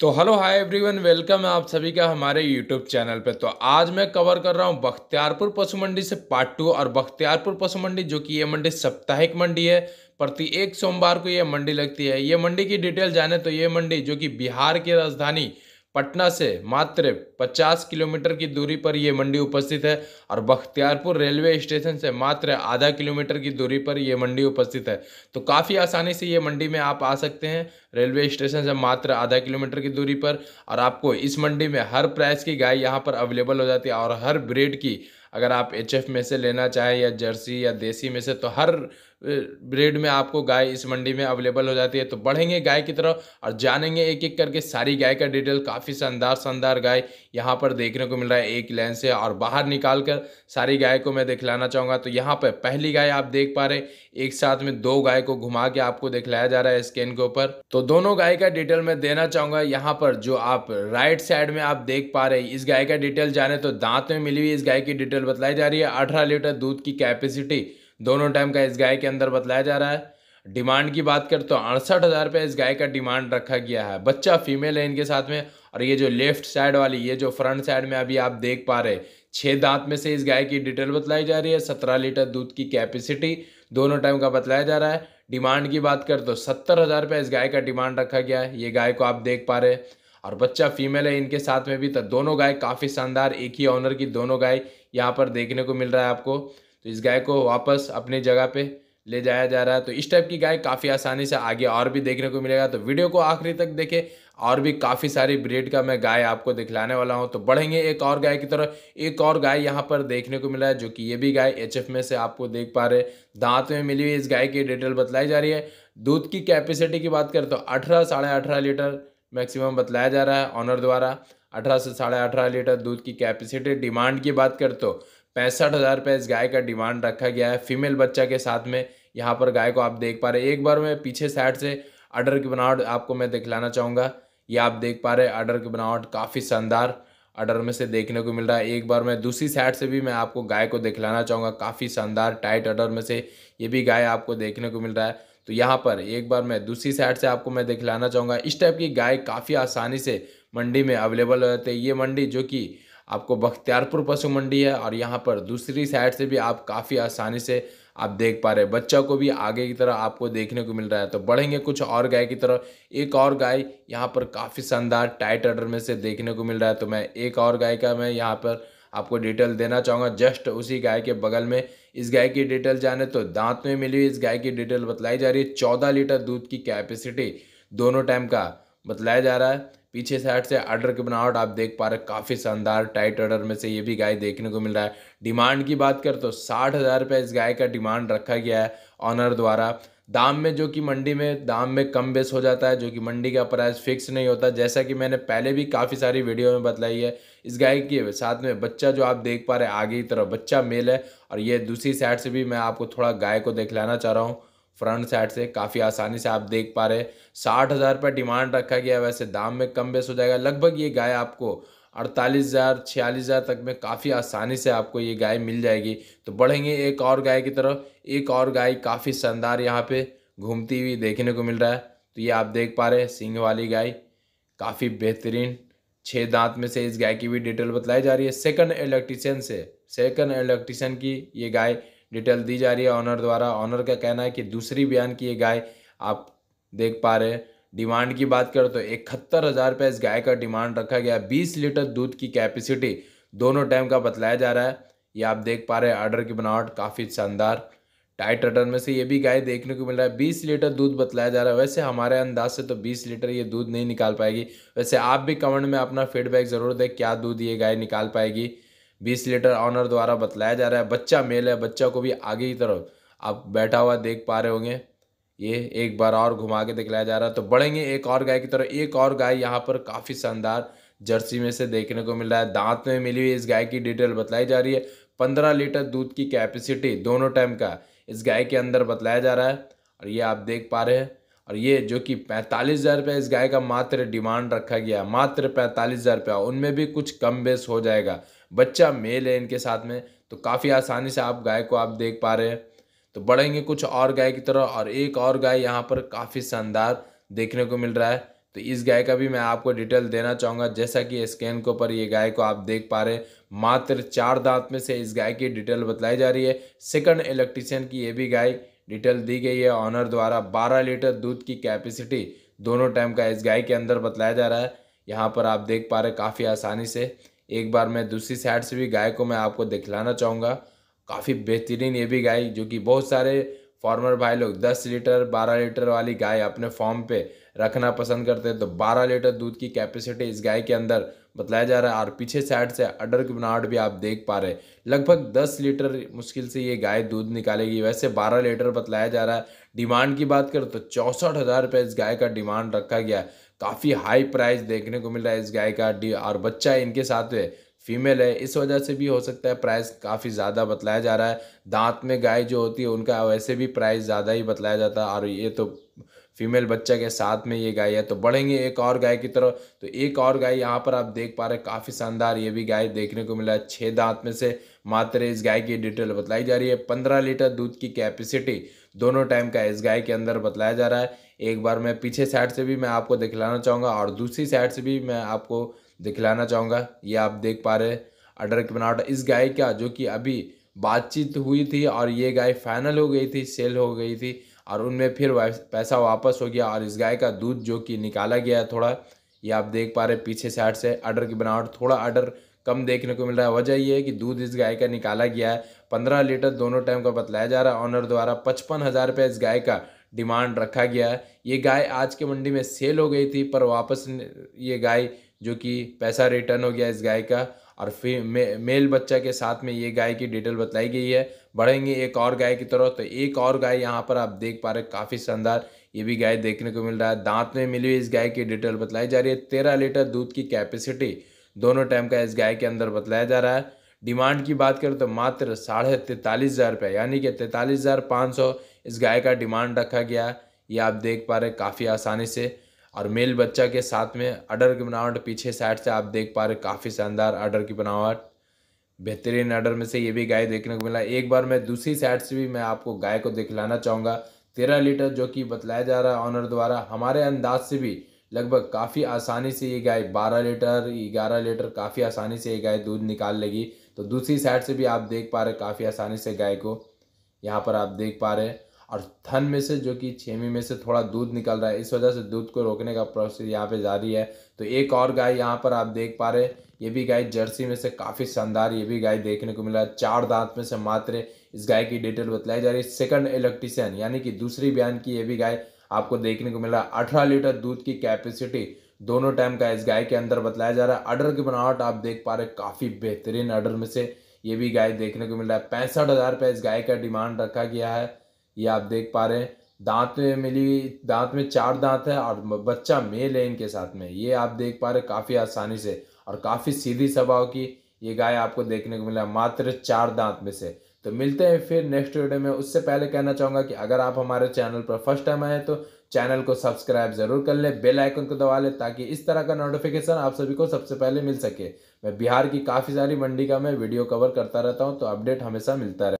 तो hello hi everyone welcome है आप सभी का हमारे यूट्यूब चैनल पे तो आज मैं कवर कर रहा हूँ बख्तियारपुर पशु मंडी से पार्ट टू और बख्तियारपुर पशु मंडी जो कि ये मंडी साप्ताहिक मंडी है प्रति एक सोमवार को ये मंडी लगती है ये मंडी की डिटेल जाने तो ये मंडी जो कि बिहार की राजधानी पटना से मात्र 50 किलोमीटर की दूरी पर यह मंडी उपस्थित है और बख्तियारपुर रेलवे स्टेशन से मात्र आधा किलोमीटर की दूरी पर यह मंडी उपस्थित है तो काफ़ी आसानी से ये मंडी में आप आ सकते हैं रेलवे स्टेशन से मात्र आधा किलोमीटर की दूरी पर और आपको इस मंडी में हर प्राइस की गाय यहाँ पर अवेलेबल हो जाती है और हर ब्रेड की अगर आप एच में से लेना चाहें या जर्सी या देसी में से तो हर ब्रेड में आपको गाय इस मंडी में अवेलेबल हो जाती है तो बढ़ेंगे गाय की तरफ और जानेंगे एक एक करके सारी गाय का डिटेल काफ़ी शानदार शानदार गाय यहाँ पर देखने को मिल रहा है एक लाइन से और बाहर निकाल कर सारी गाय को मैं दिखलाना चाहूँगा तो यहाँ पर पहली गाय आप देख पा रहे एक साथ में दो गाय को घुमा के आपको दिखलाया जा रहा है स्कैन के ऊपर तो तो दोनों गाय का डिटेल मैं देना चाहूँगा यहाँ पर जो आप राइट साइड में आप देख पा रहे हैं इस गाय का डिटेल जाने तो दांत में मिली हुई इस गाय की डिटेल बतलाई जा रही है अठारह लीटर दूध की कैपेसिटी दोनों टाइम का इस गाय के अंदर बतलाया जा रहा है डिमांड की बात कर तो अड़सठ हज़ार रुपये इस गाय का डिमांड रखा गया है बच्चा फीमेल है इनके साथ में और ये जो लेफ्ट साइड वाली ये जो फ्रंट साइड में अभी आप देख पा रहे छः दांत में से इस गाय की डिटेल बतलाई जा रही है सत्रह लीटर दूध की कैपेसिटी दोनों टाइम का बतलाया जा रहा है डिमांड की बात कर तो सत्तर हज़ार रुपये इस गाय का डिमांड रखा गया है ये गाय को आप देख पा रहे हैं और बच्चा फीमेल है इनके साथ में भी तो दोनों गाय काफ़ी शानदार एक ही ऑनर की दोनों गाय यहाँ पर देखने को मिल रहा है आपको तो इस गाय को वापस अपनी जगह पे ले जाया जा रहा है तो इस टाइप की गाय काफ़ी आसानी से आगे और भी देखने को मिलेगा तो वीडियो को आखिरी तक देखें और भी काफ़ी सारी ब्रीड का मैं गाय आपको दिखलाने वाला हूँ तो बढ़ेंगे एक और गाय की तरह एक और गाय यहाँ पर देखने को मिला है जो कि ये भी गाय एच में से आपको देख पा रहे दांत में मिली हुई इस गाय की डिटेल बतलाई जा रही है दूध की कैपेसिटी की बात करें तो अठारह साढ़े अठारह लीटर मैक्सिमम बतलाया जा रहा है ऑनर द्वारा अठारह से साढ़े अठारह लीटर दूध की कैपेसिटी डिमांड की बात कर तो पैंसठ हज़ार रुपये इस गाय का डिमांड रखा गया है फीमेल बच्चा के साथ में यहाँ पर गाय को आप देख पा रहे एक बार मैं पीछे साइड से अडर की बनावट आपको मैं दिखलाना चाहूँगा ये आप देख पा रहे हैं अडर की बनावट काफ़ी शानदार अडर में से देखने को मिल रहा है एक बार मैं दूसरी साइड से भी मैं आपको गाय को दिखलाना चाहूँगा काफ़ी शानदार टाइट अडर में से ये भी गाय आपको देखने को मिल रहा है तो यहाँ पर एक बार मैं दूसरी साइड से आपको मैं दिखलाना चाहूँगा इस टाइप की गाय काफ़ी आसानी से मंडी में अवेलेबल हो है ये मंडी जो कि आपको बख्तियारपुर पशु मंडी है और यहाँ पर दूसरी साइड से भी आप काफ़ी आसानी से आप देख पा रहे हैं बच्चा को भी आगे की तरह आपको देखने को मिल रहा है तो बढ़ेंगे कुछ और गाय की तरह एक और गाय यहाँ पर काफ़ी शानदार टाइट अर्डर में से देखने को मिल रहा है तो मैं एक और गाय का मैं यहाँ पर आपको डिटेल देना चाहूँगा जस्ट उसी गाय के बगल में इस गाय की डिटेल जाने तो दांत में मिली इस गाय की डिटेल बतलाई जा रही है चौदह लीटर दूध की कैपेसिटी दोनों टाइम का बतलाया जा रहा है पीछे साइड से आर्डर की बनावट आप देख पा रहे काफ़ी शानदार टाइट ऑर्डर में से ये भी गाय देखने को मिल रहा है डिमांड की बात कर तो साठ हज़ार रुपये इस गाय का डिमांड रखा गया है ऑनर द्वारा दाम में जो कि मंडी में दाम में कम बेस हो जाता है जो कि मंडी का प्राइस फिक्स नहीं होता जैसा कि मैंने पहले भी काफ़ी सारी वीडियो में बतलाई है इस गाय के साथ में बच्चा जो आप देख पा रहे हैं आगे की तरफ बच्चा मेल है और ये दूसरी साइड से भी मैं आपको थोड़ा गाय को देख लाना चाह रहा हूँ फ्रंट साइड से काफ़ी आसानी से आप देख पा रहे साठ हज़ार रुपये डिमांड रखा गया वैसे दाम में कम बेस हो जाएगा लगभग ये गाय आपको अड़तालीस हज़ार छियालीस हज़ार तक में काफ़ी आसानी से आपको ये गाय मिल जाएगी तो बढ़ेंगे एक और गाय की तरफ एक और गाय काफ़ी शानदार यहाँ पे घूमती हुई देखने को मिल रहा है तो ये आप देख पा रहे हैं सिंह वाली गाय काफ़ी बेहतरीन छः दांत में से इस गाय की भी डिटेल बतलाई जा रही है सेकंड इलेक्ट्रीशियन से सेकंड इलेक्ट्रीशियन की ये गाय डिटेल दी जा रही है ऑनर द्वारा ऑनर का कहना है कि दूसरी बयान की ये गाय आप देख पा रहे हैं डिमांड की बात करें तो इकहत्तर हज़ार रुपये इस गाय का डिमांड रखा गया बीस लीटर दूध की कैपेसिटी दोनों टाइम का बतलाया जा रहा है ये आप देख पा रहे हैं आर्डर की बनावट काफ़ी शानदार टाइट रटन में से ये भी गाय देखने को मिल रहा है बीस लीटर दूध बतलाया जा रहा है वैसे हमारे अंदाज से तो बीस लीटर ये दूध नहीं निकाल पाएगी वैसे आप भी कमेंट में अपना फीडबैक ज़रूर दें क्या दूध ये गाय निकाल पाएगी बीस लीटर ऑनर द्वारा बतलाया जा रहा है बच्चा मेल है बच्चा को भी आगे की तरफ आप बैठा हुआ देख पा रहे होंगे ये एक बार और घुमा के दिखलाया जा रहा है तो बढ़ेंगे एक और गाय की तरफ एक और गाय यहाँ पर काफ़ी शानदार जर्सी में से देखने को मिल रहा है दांत में मिली हुई इस गाय की डिटेल बतलाई जा रही है पंद्रह लीटर दूध की कैपेसिटी दोनों टाइम का इस गाय के अंदर बतलाया जा रहा है और ये आप देख पा रहे हैं और ये जो कि पैंतालीस हज़ार रुपया इस गाय का मात्र डिमांड रखा गया मात्र पैंतालीस हज़ार रुपया उनमें भी कुछ कम बेस हो जाएगा बच्चा मेल है इनके साथ में तो काफ़ी आसानी से आप गाय को आप देख पा रहे हैं तो बढ़ेंगे कुछ और गाय की तरह और एक और गाय यहाँ पर काफ़ी शानदार देखने को मिल रहा है तो इस गाय का भी मैं आपको डिटेल देना चाहूँगा जैसा कि स्कैन के ऊपर ये गाय को आप देख पा रहे हैं मात्र चार दांत में से इस गाय की डिटेल बतलाई जा रही है सेकंड इलेक्ट्रीशियन की ये भी गाय डिटेल दी गई है ऑनर द्वारा बारह लीटर दूध की कैपेसिटी दोनों टाइम का इस गाय के अंदर बतलाया जा रहा है यहाँ पर आप देख पा रहे काफ़ी आसानी से एक बार मैं दूसरी साइड से भी गाय को मैं आपको दिखलाना चाहूँगा काफ़ी बेहतरीन ये भी गाय जो कि बहुत सारे फार्मर भाई लोग 10 लीटर 12 लीटर वाली गाय अपने फॉर्म पे रखना पसंद करते हैं तो 12 लीटर दूध की कैपेसिटी इस गाय के अंदर बतलाया जा रहा है और पीछे साइड से अडर की बनावट भी आप देख पा रहे हैं लगभग 10 लीटर मुश्किल से ये गाय दूध निकालेगी वैसे 12 लीटर बतलाया जा रहा है डिमांड की बात करें तो चौंसठ हज़ार रुपये इस गाय का डिमांड रखा गया काफ़ी हाई प्राइस देखने को मिल रहा है इस गाय का और बच्चा इनके साथ है फीमेल है इस वजह से भी हो सकता है प्राइस काफ़ी ज़्यादा बतलाया जा रहा है दांत में गाय जो होती है उनका वैसे भी प्राइस ज़्यादा ही बतलाया जाता है और ये तो फीमेल बच्चा के साथ में ये गाय है तो बढ़ेंगे एक और गाय की तरफ तो एक और गाय यहाँ पर आप देख पा रहे काफ़ी शानदार ये भी गाय देखने को मिला है छः दांत में से मात्र इस गाय की डिटेल बतलाई जा रही है पंद्रह लीटर दूध की कैपेसिटी दोनों टाइम का इस गाय के अंदर बतलाया जा रहा है एक बार मैं पीछे साइड से भी मैं आपको दिखलाना चाहूँगा और दूसरी साइड से भी मैं आपको दिखलाना चाहूँगा ये आप देख पा रहे अडर की बनावट इस गाय का जो कि अभी बातचीत हुई थी और ये गाय फाइनल हो गई थी सेल हो गई थी और उनमें फिर पैसा वापस हो गया और इस गाय का दूध जो कि निकाला गया थोड़ा ये आप देख पा रहे पीछे साइड से अडर की बनावट थोड़ा अडर कम देखने को मिल रहा है वजह ये है कि दूध इस गाय का निकाला गया है पंद्रह लीटर दोनों टाइम का बतलाया जा रहा है ऑनर द्वारा पचपन हज़ार इस गाय का डिमांड रखा गया है ये गाय आज के मंडी में सेल हो गई थी पर वापस ये गाय जो कि पैसा रिटर्न हो गया इस गाय का और फिर मे, मेल बच्चा के साथ में ये गाय की डिटेल बताई गई है बढ़ेंगे एक और गाय की तरफ तो एक और गाय यहाँ पर आप देख पा रहे काफ़ी शानदार ये भी गाय देखने को मिल रहा है दांत में मिली हुई इस गाय की डिटेल बतलाई जा रही है तेरह लीटर दूध की कैपेसिटी दोनों टाइम का इस गाय के अंदर बतलाया जा रहा है डिमांड की बात करें तो मात्र साढ़े तैंतालीस हज़ार रुपये यानी कि तैंतालीस हज़ार पाँच सौ इस गाय का डिमांड रखा गया ये आप देख पा रहे काफ़ी आसानी से और मेल बच्चा के साथ में अडर की बनावट पीछे साइड से आप देख पा रहे काफ़ी शानदार अडर की बनावट बेहतरीन अडर में से ये भी गाय देखने को मिला एक बार मैं दूसरी साइड से भी मैं आपको गाय को दिखलाना चाहूँगा तेरह लीटर जो कि बतलाया जा रहा है ऑनर द्वारा हमारे अंदाज से भी लगभग काफ़ी आसानी से ये गाय बारह लीटर ग्यारह लीटर काफ़ी आसानी से ये गाय दूध निकाल लेगी तो दूसरी साइड से भी आप देख पा रहे काफ़ी आसानी से गाय को यहाँ पर आप देख पा रहे हैं और थन में से जो कि छेमी में से थोड़ा दूध निकल रहा है इस वजह से दूध को रोकने का प्रोसेस यहाँ पे जारी है तो एक और गाय यहाँ पर आप देख पा रहे ये भी गाय जर्सी में से काफ़ी शानदार ये भी गाय देखने को मिला चार दांत में से मात्र इस गाय की डिटेल बतलाई जा रही है सेकंड इलेक्ट्रीशियन यानी कि दूसरी बयान की ये भी गाय आपको देखने को मिला अठारह लीटर दूध की कैपेसिटी दोनों टाइम का इस गाय के अंदर बतलाया जा रहा है अडर की बनावट आप देख पा रहे काफ़ी बेहतरीन अर्डर में से ये भी गाय देखने को मिल रहा है पैंसठ हज़ार रुपये इस गाय का डिमांड रखा गया है ये आप देख पा रहे हैं दांत में मिली दांत में चार दांत है और बच्चा मेल है इनके साथ में ये आप देख पा रहे काफ़ी आसानी से और काफ़ी सीधी स्वभाव की ये गाय आपको देखने को मिला मात्र चार दांत में से तो मिलते हैं फिर नेक्स्ट वीडियो में उससे पहले कहना चाहूँगा कि अगर आप हमारे चैनल पर फर्स्ट टाइम आए तो चैनल को सब्सक्राइब जरूर कर लें बेल आइकन को दबा लें ताकि इस तरह का नोटिफिकेशन आप सभी को सबसे पहले मिल सके मैं बिहार की काफ़ी सारी मंडी का मैं वीडियो कवर करता रहता हूँ तो अपडेट हमेशा मिलता रहे